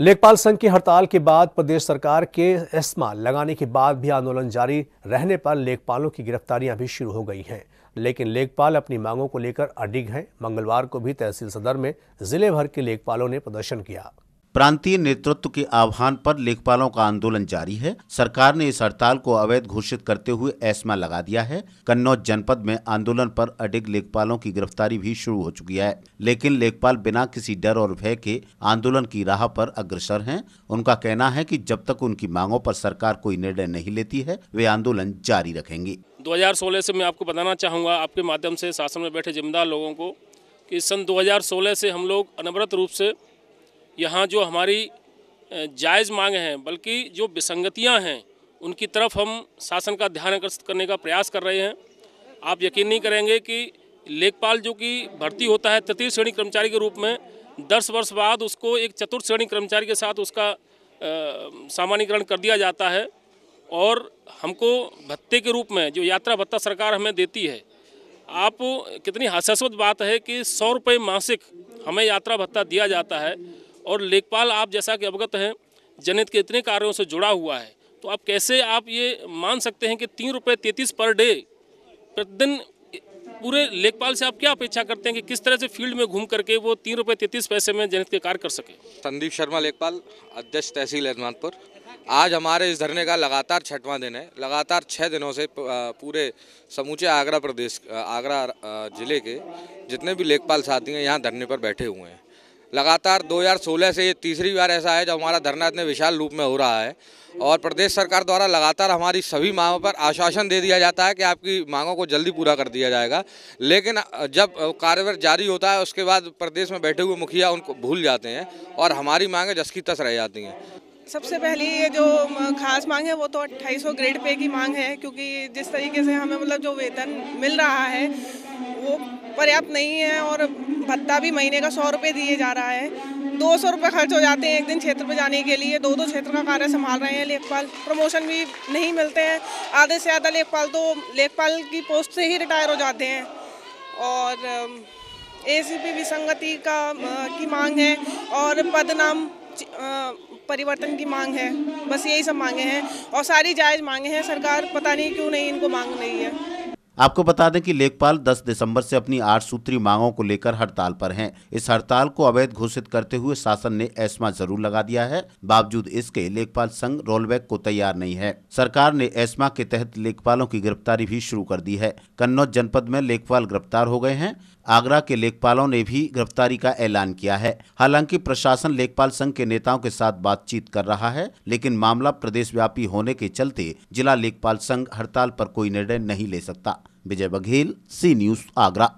लेखपाल संघ की हड़ताल के बाद प्रदेश सरकार के एस्मा लगाने के बाद भी आंदोलन जारी रहने पर लेखपालों की गिरफ्तारियां भी शुरू हो गई हैं लेकिन लेखपाल अपनी मांगों को लेकर अडिग हैं मंगलवार को भी तहसील सदर में जिले भर के लेखपालों ने प्रदर्शन किया प्रांतीय नेतृत्व के आह्वान पर लेखपालों का आंदोलन जारी है सरकार ने इस हड़ताल को अवैध घोषित करते हुए ऐसमा लगा दिया है कन्नौज जनपद में आंदोलन पर अडिग लेखपालों की गिरफ्तारी भी शुरू हो चुकी है लेकिन लेखपाल बिना किसी डर और भय के आंदोलन की राह पर अग्रसर हैं उनका कहना है कि जब तक उनकी मांगों पर सरकार कोई निर्णय नहीं लेती है वे आंदोलन जारी रखेंगे 2016 से मैं आपको बताना चाहूँगा आपके माध्यम से शासन में बैठे जिम्मेदार लोगों को कि सन 2016 से हम लोग अनवरत रूप से यहाँ जो हमारी जायज़ मांग हैं बल्कि जो विसंगतियाँ हैं उनकी तरफ हम शासन का ध्यान आकर्षित करने का प्रयास कर रहे हैं आप यकीन नहीं करेंगे कि लेखपाल जो कि भर्ती होता है तृतीय श्रेणी कर्मचारी के रूप में दस वर्ष बाद उसको एक चतुर्थ श्रेणी कर्मचारी के साथ उसका सामान्यकरण कर दिया जाता है और हमको भत्ते के रूप में जो यात्रा भत्ता सरकार हमें देती है आप कितनी हास्यास्पद बात है कि सौ रुपये मासिक हमें यात्रा भत्ता दिया जाता है और लेखपाल आप जैसा कि अवगत हैं जनित के इतने कार्यों से जुड़ा हुआ है तो आप कैसे आप ये मान सकते हैं कि तीन रुपये तैतीस पर डे प्रतिदिन पूरे लेखपाल से आप क्या अपेक्षा करते हैं कि किस तरह से फील्ड में घूम करके वो तीन रुपये तैतीस पैसे में जनित के कार्य कर सके संदीप शर्मा लेखपाल अध्यक्ष तहसील अहमदपुर आज हमारे इस धरने का लगातार छठवां दिन है लगातार छः दिनों से पूरे समूचे आगरा प्रदेश आगरा जिले के जितने भी लेखपाल साथी हैं यहाँ धरने पर बैठे हुए हैं लगातार 2016 से ये तीसरी बार ऐसा है जब हमारा धरना इतने विशाल रूप में हो रहा है और प्रदेश सरकार द्वारा लगातार हमारी सभी मांगों पर आश्वासन दे दिया जाता है कि आपकी मांगों को जल्दी पूरा कर दिया जाएगा लेकिन जब कार्यवर जारी होता है उसके बाद प्रदेश में बैठे हुए मुखिया उनको भूल जाते हैं और हमारी मांगें जस की तस रह जाती हैं सबसे पहली ये जो खास मांग है वो तो 2800 ग्रेड पे की मांग है क्योंकि जिस तरीके से हमें मतलब जो वेतन मिल रहा है वो पर्याप्त नहीं है और भत्ता भी महीने का सौ रुपये दिए जा रहा है दो सौ रुपये खर्च हो जाते हैं एक दिन क्षेत्र पर जाने के लिए दो दो क्षेत्र का कार्य संभाल रहे हैं लेखपाल प्रमोशन भी नहीं मिलते हैं आधे से ज़्यादा लेखपाल तो लेखपाल की पोस्ट से ही रिटायर हो जाते हैं और एसीपी विसंगति का की मांग है और पदनाम परिवर्तन की मांग है बस यही सब मांगे हैं और सारी जायज़ मांगे हैं सरकार पता नहीं क्यों नहीं इनको मांग रही है आपको बता दें कि लेखपाल 10 दिसंबर से अपनी आठ सूत्री मांगों को लेकर हड़ताल पर हैं। इस हड़ताल को अवैध घोषित करते हुए शासन ने एस्मा जरूर लगा दिया है बावजूद इसके लेखपाल संघ रोलबैक को तैयार नहीं है सरकार ने एस्मा के तहत लेखपालों की गिरफ्तारी भी शुरू कर दी है कन्नौज जनपद में लेखपाल गिरफ्तार हो गए हैं आगरा के लेखपालों ने भी गिरफ्तारी का ऐलान किया है हालांकि प्रशासन लेखपाल संघ के नेताओं के साथ बातचीत कर रहा है लेकिन मामला प्रदेश व्यापी होने के चलते जिला लेखपाल संघ हड़ताल पर कोई निर्णय नहीं ले सकता विजय बघेल सी न्यूज आगरा